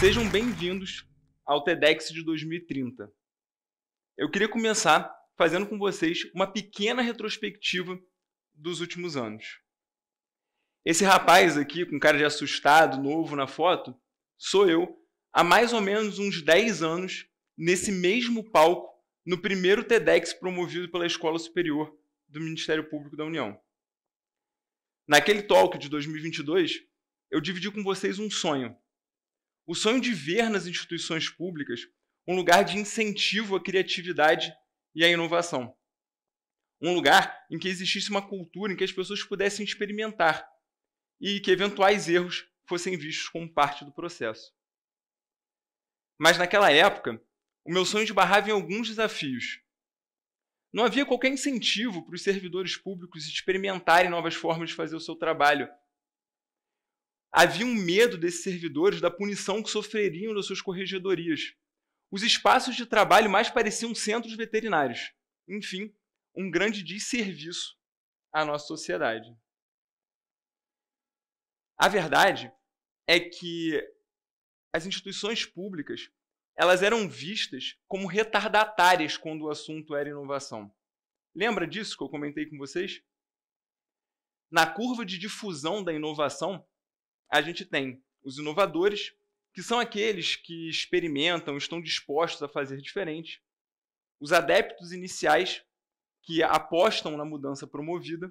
Sejam bem-vindos ao TEDx de 2030. Eu queria começar fazendo com vocês uma pequena retrospectiva dos últimos anos. Esse rapaz aqui, com cara de assustado, novo na foto, sou eu, há mais ou menos uns 10 anos, nesse mesmo palco, no primeiro TEDx promovido pela Escola Superior do Ministério Público da União. Naquele talk de 2022, eu dividi com vocês um sonho o sonho de ver nas instituições públicas um lugar de incentivo à criatividade e à inovação. Um lugar em que existisse uma cultura em que as pessoas pudessem experimentar e que eventuais erros fossem vistos como parte do processo. Mas naquela época, o meu sonho esbarrava em alguns desafios. Não havia qualquer incentivo para os servidores públicos experimentarem novas formas de fazer o seu trabalho Havia um medo desses servidores da punição que sofreriam das suas corregedorias. Os espaços de trabalho mais pareciam centros veterinários. Enfim, um grande desserviço à nossa sociedade. A verdade é que as instituições públicas elas eram vistas como retardatárias quando o assunto era inovação. Lembra disso que eu comentei com vocês? Na curva de difusão da inovação, a gente tem os inovadores, que são aqueles que experimentam, estão dispostos a fazer diferente, os adeptos iniciais, que apostam na mudança promovida,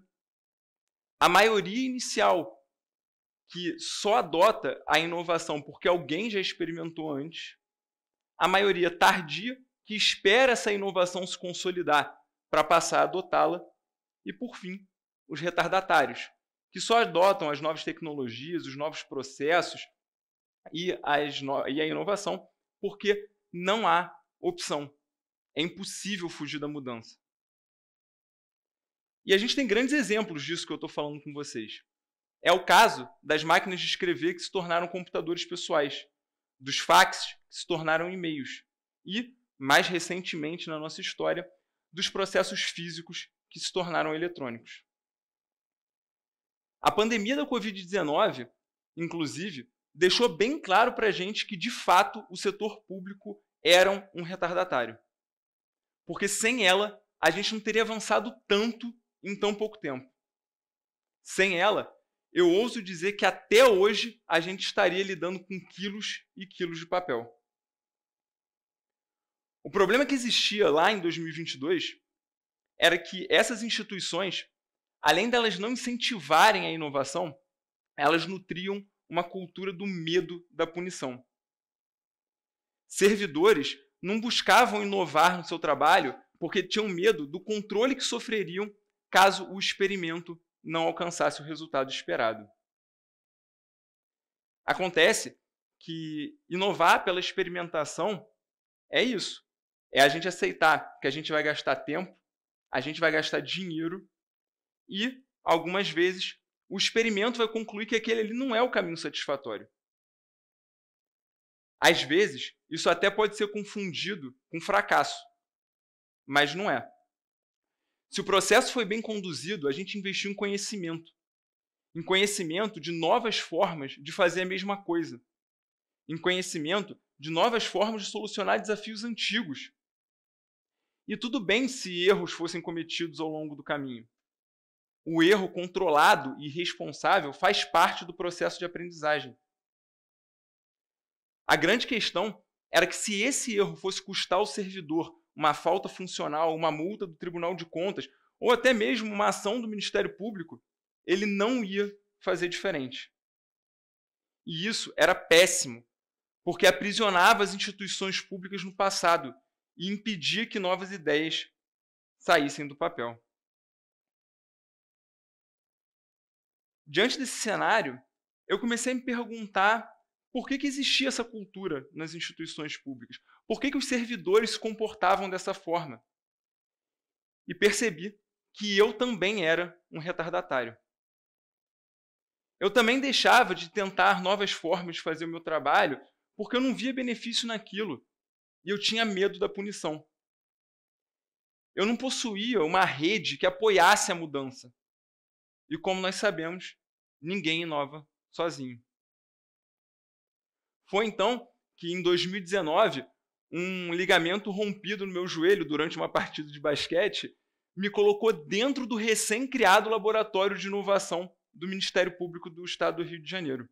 a maioria inicial, que só adota a inovação porque alguém já experimentou antes, a maioria tardia, que espera essa inovação se consolidar para passar a adotá-la, e, por fim, os retardatários, que só adotam as novas tecnologias, os novos processos e, no e a inovação porque não há opção. É impossível fugir da mudança. E a gente tem grandes exemplos disso que eu estou falando com vocês. É o caso das máquinas de escrever que se tornaram computadores pessoais, dos faxes que se tornaram e-mails e, mais recentemente na nossa história, dos processos físicos que se tornaram eletrônicos. A pandemia da Covid-19, inclusive, deixou bem claro para a gente que, de fato, o setor público era um retardatário. Porque sem ela, a gente não teria avançado tanto em tão pouco tempo. Sem ela, eu ouso dizer que até hoje a gente estaria lidando com quilos e quilos de papel. O problema que existia lá em 2022 era que essas instituições além delas não incentivarem a inovação, elas nutriam uma cultura do medo da punição. Servidores não buscavam inovar no seu trabalho porque tinham medo do controle que sofreriam caso o experimento não alcançasse o resultado esperado. Acontece que inovar pela experimentação é isso. É a gente aceitar que a gente vai gastar tempo, a gente vai gastar dinheiro e, algumas vezes, o experimento vai concluir que aquele ali não é o caminho satisfatório. Às vezes, isso até pode ser confundido com fracasso, mas não é. Se o processo foi bem conduzido, a gente investiu em conhecimento. Em conhecimento de novas formas de fazer a mesma coisa. Em conhecimento de novas formas de solucionar desafios antigos. E tudo bem se erros fossem cometidos ao longo do caminho o erro controlado e responsável faz parte do processo de aprendizagem. A grande questão era que se esse erro fosse custar ao servidor uma falta funcional, uma multa do Tribunal de Contas, ou até mesmo uma ação do Ministério Público, ele não ia fazer diferente. E isso era péssimo, porque aprisionava as instituições públicas no passado e impedia que novas ideias saíssem do papel. Diante desse cenário, eu comecei a me perguntar por que, que existia essa cultura nas instituições públicas, por que, que os servidores se comportavam dessa forma. E percebi que eu também era um retardatário. Eu também deixava de tentar novas formas de fazer o meu trabalho porque eu não via benefício naquilo e eu tinha medo da punição. Eu não possuía uma rede que apoiasse a mudança. E como nós sabemos, ninguém inova sozinho. Foi então que em 2019, um ligamento rompido no meu joelho durante uma partida de basquete me colocou dentro do recém-criado laboratório de inovação do Ministério Público do Estado do Rio de Janeiro.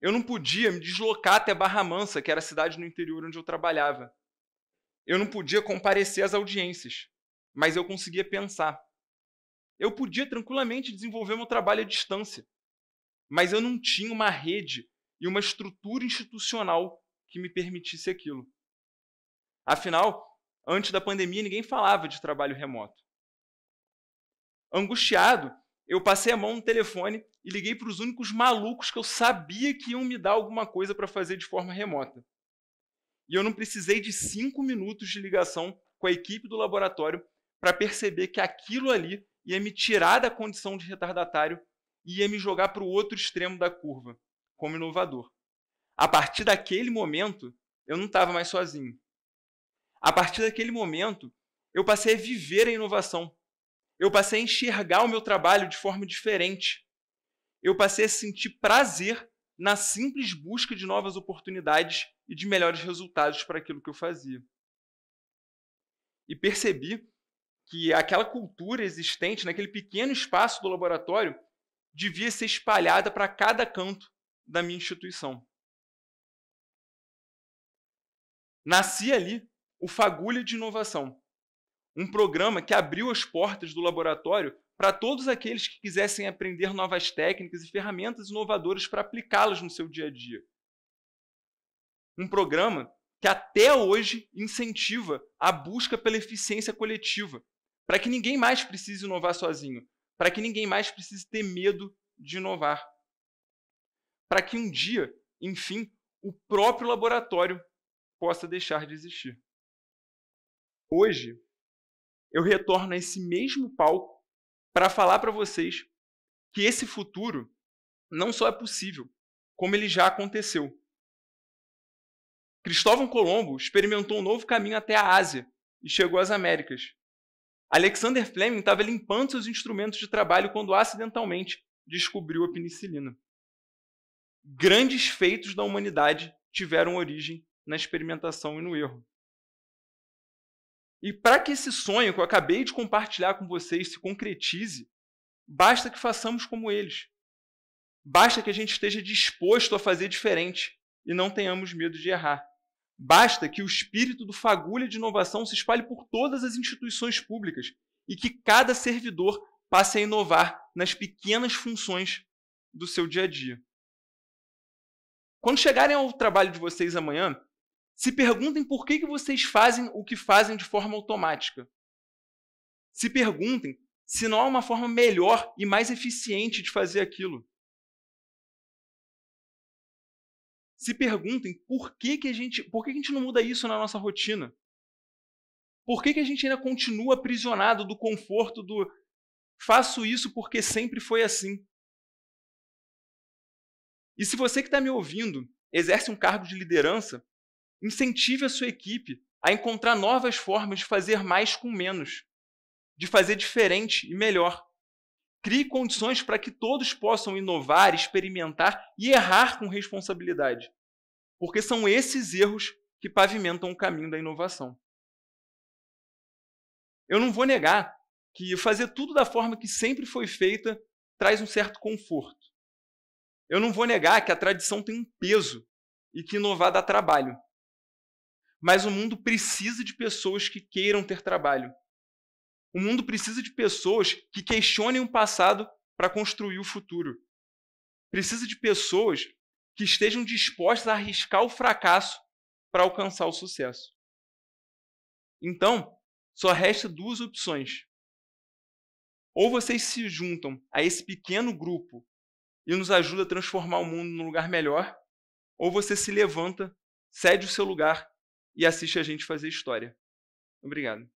Eu não podia me deslocar até Barra Mansa, que era a cidade no interior onde eu trabalhava. Eu não podia comparecer às audiências, mas eu conseguia pensar. Eu podia tranquilamente desenvolver meu trabalho à distância, mas eu não tinha uma rede e uma estrutura institucional que me permitisse aquilo. Afinal, antes da pandemia, ninguém falava de trabalho remoto. Angustiado, eu passei a mão no telefone e liguei para os únicos malucos que eu sabia que iam me dar alguma coisa para fazer de forma remota. E eu não precisei de cinco minutos de ligação com a equipe do laboratório para perceber que aquilo ali ia me tirar da condição de retardatário e ia me jogar para o outro extremo da curva, como inovador. A partir daquele momento, eu não estava mais sozinho. A partir daquele momento, eu passei a viver a inovação. Eu passei a enxergar o meu trabalho de forma diferente. Eu passei a sentir prazer na simples busca de novas oportunidades e de melhores resultados para aquilo que eu fazia. E percebi que aquela cultura existente naquele pequeno espaço do laboratório devia ser espalhada para cada canto da minha instituição. Nascia ali o Fagulha de Inovação, um programa que abriu as portas do laboratório para todos aqueles que quisessem aprender novas técnicas e ferramentas inovadoras para aplicá-las no seu dia a dia. Um programa que até hoje incentiva a busca pela eficiência coletiva, para que ninguém mais precise inovar sozinho, para que ninguém mais precise ter medo de inovar. Para que um dia, enfim, o próprio laboratório possa deixar de existir. Hoje, eu retorno a esse mesmo palco para falar para vocês que esse futuro não só é possível, como ele já aconteceu. Cristóvão Colombo experimentou um novo caminho até a Ásia e chegou às Américas. Alexander Fleming estava limpando seus instrumentos de trabalho quando acidentalmente descobriu a penicilina. Grandes feitos da humanidade tiveram origem na experimentação e no erro. E para que esse sonho que eu acabei de compartilhar com vocês se concretize, basta que façamos como eles. Basta que a gente esteja disposto a fazer diferente e não tenhamos medo de errar. Basta que o espírito do fagulha de inovação se espalhe por todas as instituições públicas e que cada servidor passe a inovar nas pequenas funções do seu dia a dia. Quando chegarem ao trabalho de vocês amanhã, se perguntem por que, que vocês fazem o que fazem de forma automática. Se perguntem se não há uma forma melhor e mais eficiente de fazer aquilo. se perguntem por que, que a gente, por que, que a gente não muda isso na nossa rotina? Por que, que a gente ainda continua aprisionado do conforto do faço isso porque sempre foi assim? E se você que está me ouvindo exerce um cargo de liderança, incentive a sua equipe a encontrar novas formas de fazer mais com menos, de fazer diferente e melhor. Crie condições para que todos possam inovar, experimentar e errar com responsabilidade. Porque são esses erros que pavimentam o caminho da inovação. Eu não vou negar que fazer tudo da forma que sempre foi feita traz um certo conforto. Eu não vou negar que a tradição tem um peso e que inovar dá trabalho. Mas o mundo precisa de pessoas que queiram ter trabalho, o mundo precisa de pessoas que questionem o passado para construir o futuro. Precisa de pessoas que estejam dispostas a arriscar o fracasso para alcançar o sucesso. Então, só resta duas opções. Ou vocês se juntam a esse pequeno grupo e nos ajuda a transformar o mundo num lugar melhor, ou você se levanta, cede o seu lugar e assiste a gente fazer história. Obrigado.